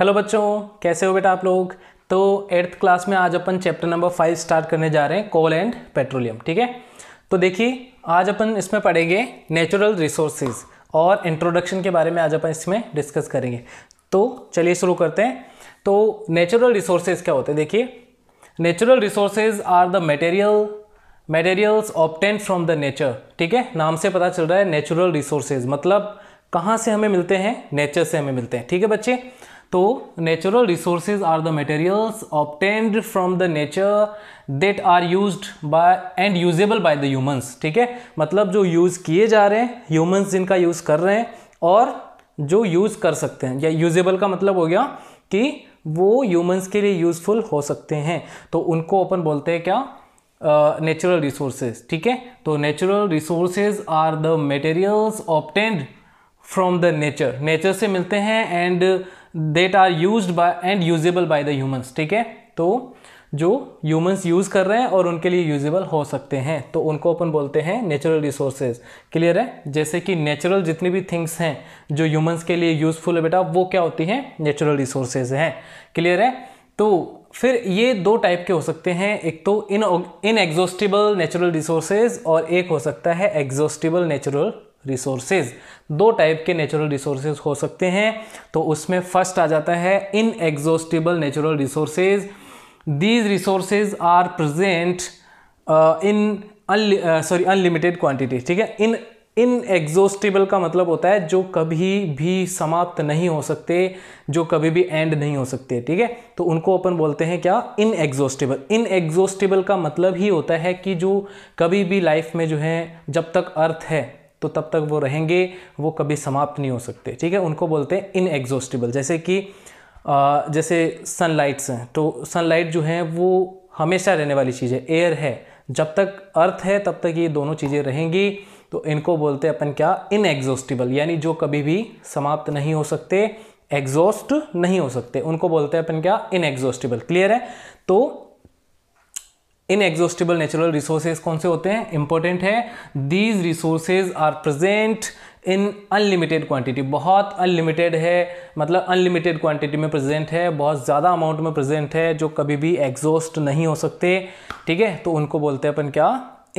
hello बच्चों कैसे हो बेटा आप लोग तो एट्थ क्लास में आज अपन चैप्टर नंबर फाइव स्टार्ट करने जा रहे हैं कोल एंड पेट्रोलियम ठीक है तो देखिए आज अपन इसमें पढ़ेंगे नेचुरल रिसोर्सेज और इंट्रोडक्शन के बारे में आज अपन इसमें डिस्कस करेंगे तो चलिए शुरू करते हैं तो नेचुरल रिसोर्सेज क्या होते हैं देखिए natural resources are the material materials obtain from the nature ठीक है नाम से पता चल रहा है नेचुरल रिसोर्सेज मतलब कहाँ से हमें मिलते हैं नेचर से हमें मिलते हैं ठीक है बच्चे तो natural resources are the materials obtained from the nature that are use by and usable by the humans ठीक है मतलब जो यूज़ किए जा रहे हैं ह्यूमंस जिनका यूज़ कर रहे हैं और जो यूज़ कर सकते हैं या यूजेबल का मतलब हो गया कि वो ह्यूमंस के लिए यूज़फुल हो सकते हैं तो उनको अपन बोलते हैं क्या नेचुरल रिसोर्सेज ठीक है तो natural resources are the materials obtained from the nature nature से मिलते हैं and uh, that are use by and usable by the humans ठीक है तो जो ह्यूमंस यूज़ कर रहे हैं और उनके लिए यूजेबल हो सकते हैं तो उनको अपन बोलते हैं नेचुरल रिसोर्सेज क्लियर है जैसे कि नेचुरल जितनी भी थिंग्स हैं जो ह्यूमंस के लिए यूज़फुल है बेटा वो क्या होती हैं नेचुरल रिसोर्सेज हैं क्लियर है तो फिर ये दो टाइप के हो सकते हैं एक तो in inexhaustible natural resources और एक हो सकता है एग्जॉस्टिबल नेचुरल रिसोर्सेज दो टाइप के नेचुरल रिसोर्सेज हो सकते हैं तो उसमें फर्स्ट आ जाता है inexhaustible natural resources these resources are present in sorry unlimited quantities ठीक है इन इन एग्जॉस्टिबल का मतलब होता है जो कभी भी समाप्त नहीं हो सकते जो कभी भी एंड नहीं हो सकते ठीक है तो उनको अपन बोलते हैं क्या इन एग्जॉस्टिबल इन एग्जॉस्टिबल का मतलब ही होता है कि जो कभी भी लाइफ में जो है जब तक अर्थ है तो तब तक वो रहेंगे वो कभी समाप्त नहीं हो सकते ठीक है उनको बोलते हैं इनएग्जॉस्टिबल जैसे कि जैसे सनलाइट्स हैं तो सनलाइट जो है वो हमेशा रहने वाली चीज़ है एयर है जब तक अर्थ है तब तक ये दोनों चीज़ें रहेंगी तो इनको बोलते हैं अपन क्या इनएग्जॉस्टिबल यानी जो कभी भी समाप्त नहीं हो सकते एग्जॉस्ट नहीं हो सकते उनको बोलते हैं अपन क्या इनएग्जॉस्टिबल क्लियर है तो इन एग्जॉस्टिबल नेचुरल रिसोर्सेज कौन से होते हैं इंपॉर्टेंट है these resources are present in unlimited quantity बहुत अनलिमिटेड है मतलब अनलिमिटेड क्वांटिटी में प्रेजेंट है बहुत ज़्यादा अमाउंट में प्रेजेंट है जो कभी भी एग्जॉस्ट नहीं हो सकते ठीक है तो उनको बोलते हैं अपन क्या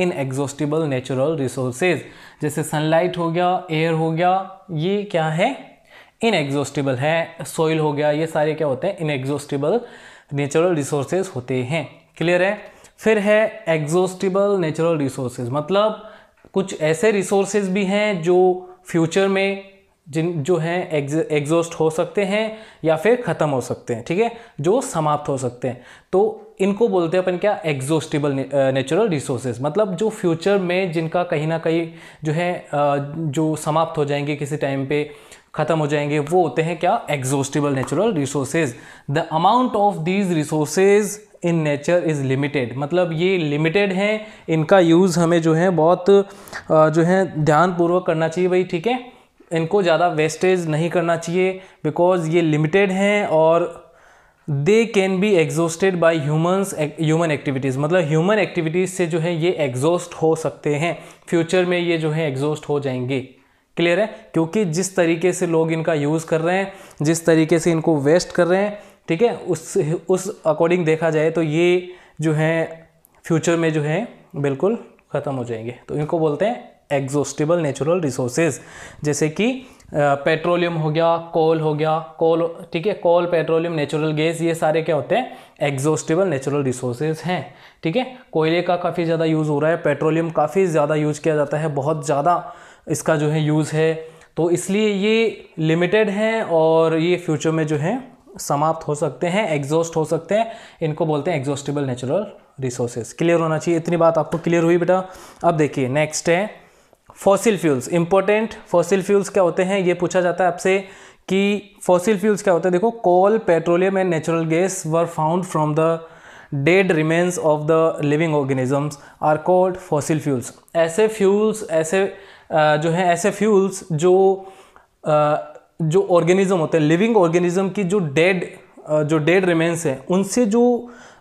इन एग्जॉस्टेबल नेचुरल रिसोर्सेज जैसे सनलाइट हो गया एयर हो गया ये क्या है एग्जॉस्टेबल है सॉइल हो गया ये सारे क्या होते हैं इनएग्जॉस्टिबल नेचुरल रिसोर्सेज होते हैं क्लियर है फिर है एग्जॉस्टिबल नेचुरल रिसोर्सेज मतलब कुछ ऐसे रिसोर्सेज भी हैं जो फ्यूचर में जिन जो हैं एग्जॉस्ट हो सकते हैं या फिर ख़त्म हो सकते हैं ठीक है जो समाप्त हो सकते हैं तो इनको बोलते हैं अपन क्या एग्जॉस्टिबल नेचुरल रिसोर्सेज मतलब जो फ्यूचर में जिनका कहीं ना कहीं जो है जो समाप्त हो जाएंगे किसी टाइम पे ख़त्म हो जाएंगे वो होते हैं क्या exhaustible natural resources the amount of these resources in nature is limited मतलब ये लिमिटेड हैं इनका यूज़ हमें जो है बहुत जो है ध्यानपूर्वक करना चाहिए भाई ठीक है इनको ज़्यादा वेस्टेज नहीं करना चाहिए बिकॉज़ ये लिमिटेड हैं और they can be exhausted by humans human activities मतलब ह्यूमन एक्टिविटीज़ से जो है ये एग्जॉस्ट हो सकते हैं फ्यूचर में ये जो है एग्जॉस्ट हो जाएंगे क्लियर है क्योंकि जिस तरीके से लोग इनका यूज़ कर रहे हैं जिस तरीके से इनको वेस्ट कर रहे हैं ठीक है उस उस अकॉर्डिंग देखा जाए तो ये जो है फ्यूचर में जो है बिल्कुल ख़त्म हो जाएंगे तो इनको बोलते हैं एग्जॉस्टिबल नेचुरल रिसोर्सेज जैसे कि पेट्रोलियम हो गया कोल हो गया कोल ठीक है कोल पेट्रोलियम नेचुरल गैस ये सारे क्या होते हैं एग्जॉस्टेबल नेचुरल रिसोर्सेज हैं ठीक है कोयले का काफ़ी ज़्यादा यूज़ हो रहा है पेट्रोलियम काफ़ी ज़्यादा यूज किया जाता है बहुत ज़्यादा इसका जो है यूज़ है तो इसलिए ये लिमिटेड हैं और ये फ्यूचर में जो है समाप्त हो सकते हैं एग्जॉस्ट हो सकते हैं इनको बोलते हैं एग्जॉस्टेबल नेचुरल रिसोर्सेज क्लियर होना चाहिए इतनी बात आपको क्लियर हुई बेटा अब देखिए नेक्स्ट है fossil fuels important fossil fuels क्या होते हैं ये पूछा जाता है आपसे कि फॉसिल फ्यूल्स क्या होते हैं देखो coal petroleum and natural gas were found from the dead remains of the living organisms are called fossil fuels ऐसे फ्यूल्स ऐसे जो हैं ऐसे फ्यूल्स जो जो ऑर्गेनिज्म होते हैं लिविंग ऑर्गेनिज्म की जो डेड जो डेड रिमेन्स हैं उनसे जो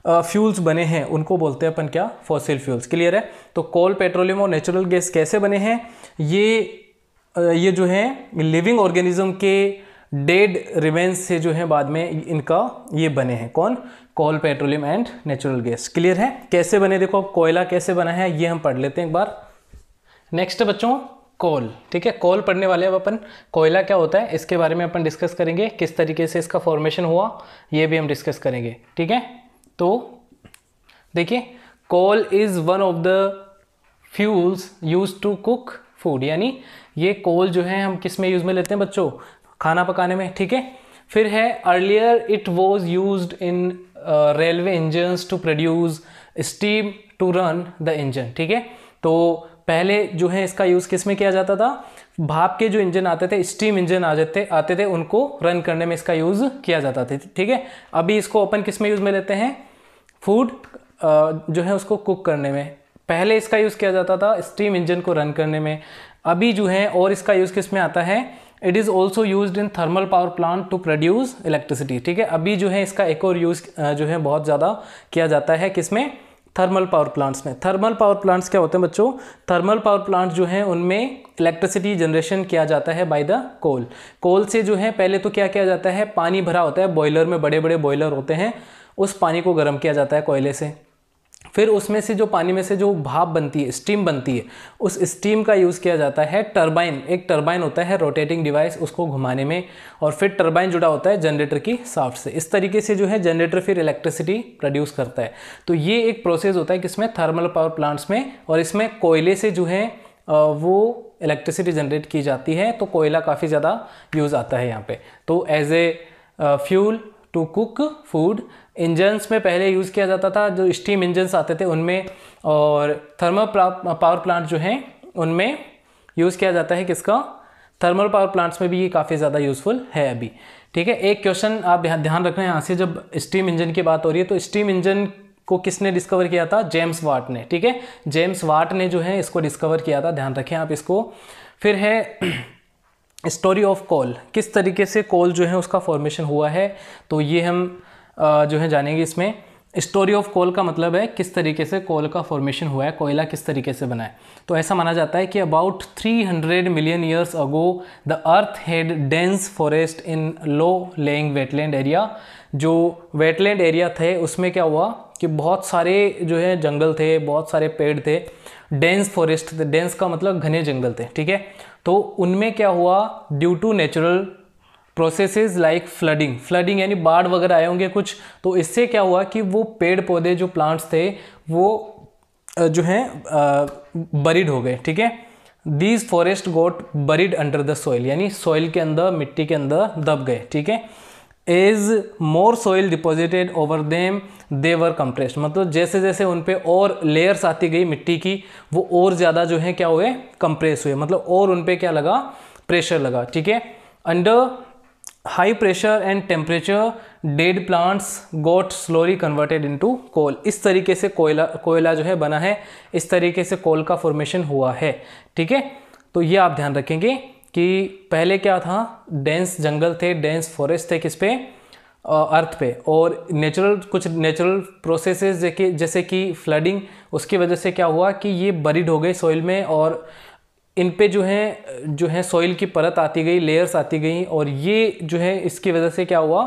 फ्यूल्स बने हैं उनको बोलते हैं अपन क्या फॉसिल फ्यूल्स क्लियर है तो कोल पेट्रोलियम और नेचुरल गैस कैसे बने हैं ये ये जो है लिविंग ऑर्गेनिज्म के डेड रिमेन्स से जो है बाद में इनका ये बने हैं कौन coal petroleum and natural gas clear है कैसे बने देखो कोयला कैसे बना है ये हम पढ़ लेते हैं एक बार नेक्स्ट बच्चों कोल ठीक है कोल पढ़ने वाले अब अपन कोयला क्या होता है इसके बारे में अपन डिस्कस करेंगे किस तरीके से इसका फॉर्मेशन हुआ ये भी हम डिस्कस करेंगे ठीक है तो देखिए coal is one of the fuels use to cook food यानी ये कोल जो है हम किस में यूज़ में लेते हैं बच्चों खाना पकाने में ठीक है फिर है earlier it was use in railway engines to produce steam to run the engine ठीक है तो पहले जो है इसका यूज़ किस में किया जाता था भाप के जो इंजन आते थे स्टीम इंजन आ जाते आते थे उनको रन करने में इसका यूज़ किया जाता था ठीक है अभी इसको ओपन किस में यूज़ में लेते हैं फूड जो है उसको कुक करने में पहले इसका यूज़ किया जाता था स्टीम इंजन को रन करने में अभी जो है और इसका यूज़ किस में आता है it is also use in thermal power plant to produce electricity ठीक है अभी जो है इसका एक और यूज़ जो है बहुत ज़्यादा किया जाता है किस में थर्मल पावर प्लांट्स में थर्मल पावर प्लांट्स क्या होते हैं बच्चों थर्मल पावर प्लांट्स जो हैं उनमें इलेक्ट्रिसिटी जनरेशन किया जाता है बाय द कोल कोल से जो है पहले तो क्या किया जाता है पानी भरा होता है बॉयलर में बड़े बड़े बॉयलर होते हैं उस पानी को गर्म किया जाता है कोयले से फिर उसमें से जो पानी में से जो भाप बनती है स्टीम बनती है उस स्टीम का यूज़ किया जाता है टरबाइन एक टरबाइन होता है रोटेटिंग डिवाइस उसको घुमाने में और फिर टरबाइन जुड़ा होता है जनरेटर की साफ्ट से इस तरीके से जो है जनरेटर फिर इलेक्ट्रिसिटी प्रोड्यूस करता है तो ये एक प्रोसेस होता है किसमें थर्मल पावर प्लांट्स में और इसमें कोयले से जो है वो इलेक्ट्रिसिटी जनरेट की जाती है तो कोयला काफ़ी ज़्यादा यूज़ आता है यहाँ पर तो as a fuel to cook food engines में पहले यूज़ किया जाता था जो स्टीम इंजन्स आते थे उनमें और थर्मल पावर प्लांट जो हैं उनमें यूज़ किया जाता है किसका थर्मल पावर प्लांट्स में भी ये काफ़ी ज़्यादा यूज़फुल है अभी ठीक है एक क्वेश्चन आप ध्यान रखना है यहाँ से जब स्टीम इंजन की बात हो रही है तो स्टीम इंजन को किसने डिस्कवर किया था जेम्स वाट ने ठीक है जेम्स वाट ने जो है इसको डिस्कवर किया था ध्यान रखें आप इसको फिर है स्टोरी ऑफ कोल किस तरीके से कोल जो है उसका फॉर्मेशन हुआ है तो ये हम जो है जानेंगे इसमें स्टोरी ऑफ कोल का मतलब है किस तरीके से कोल का फॉर्मेशन हुआ है कोयला किस तरीके से बना है तो ऐसा माना जाता है कि about 300 million years ago the earth had dense forest in low lying wetland area जो वेटलैंड एरिया थे उसमें क्या हुआ कि बहुत सारे जो है जंगल थे बहुत सारे पेड़ थे डेंस फॉरेस्ट थे डेंस का मतलब घने जंगल थे ठीक है तो उनमें क्या हुआ due to natural processes like flooding flooding यानी बाढ़ वगैरह आए होंगे कुछ तो इससे क्या हुआ कि वो पेड़ पौधे जो प्लांट्स थे वो जो हैं बरीड हो गए ठीक है these forest got buried under the soil यानी सॉइल के अंदर मिट्टी के अंदर दब गए ठीक है as more soil deposited over them they were compressed मतलब जैसे जैसे उन पर और लेयर्स आती गई मिट्टी की वो और ज़्यादा जो है क्या हुए कंप्रेस हुए मतलब और उन पर क्या लगा प्रेशर लगा ठीक है under pressure and temperature dead plants got slowly converted into coal इस तरीके से कोयला कोयला जो है बना है इस तरीके से कोल का फॉर्मेशन हुआ है ठीक है तो ये आप ध्यान रखेंगे कि पहले क्या था डेंस जंगल थे डेंस फॉरेस्ट थे किस पे अर्थ पे और नेचुरल कुछ नेचुरल प्रोसेसेस जैसे कि फ्लडिंग उसकी वजह से क्या हुआ कि ये बरिड हो गए सॉइल में और इन पे जो है जो है सॉइल की परत आती गई लेयर्स आती गई और ये जो है इसकी वजह से क्या हुआ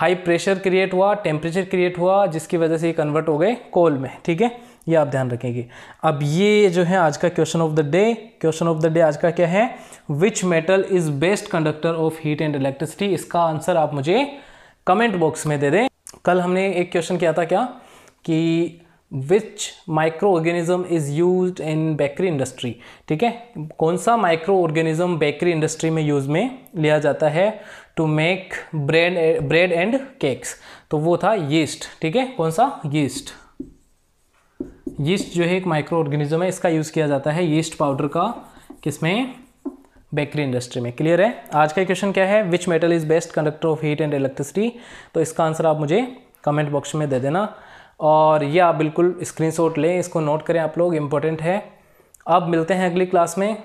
हाई प्रेशर क्रिएट हुआ टेम्परेचर क्रिएट हुआ जिसकी वजह से ये कन्वर्ट हो गए कोल में ठीक है ये आप ध्यान रखेंगे अब ये जो है आज का question of the day question of the day आज का क्या है which metal is best conductor of heat and electricity इसका आंसर आप मुझे कमेंट बॉक्स में दे दें कल हमने एक क्वेश्चन किया था क्या कि which micro organism is use in bakery industry ठीक है कौन सा माइक्रो ऑर्गेनिज्म बेकरी इंडस्ट्री में यूज़ में लिया जाता है to make bread bread and cakes तो वो था यीस्ट ठीक है कौन सा यीस्ट यीस्ट जो है एक माइक्रो ऑर्गेनिज्म है इसका यूज़ किया जाता है यीस्ट पाउडर का किसमें बेकरी इंडस्ट्री में क्लियर है आज का क्वेश्चन क्या है which metal is best conductor of heat and electricity तो इसका आंसर आप मुझे कमेंट बॉक्स में दे देना और ये आप बिल्कुल स्क्रीनशॉट लें इसको नोट करें आप लोग इम्पोर्टेंट है अब मिलते हैं अगली क्लास में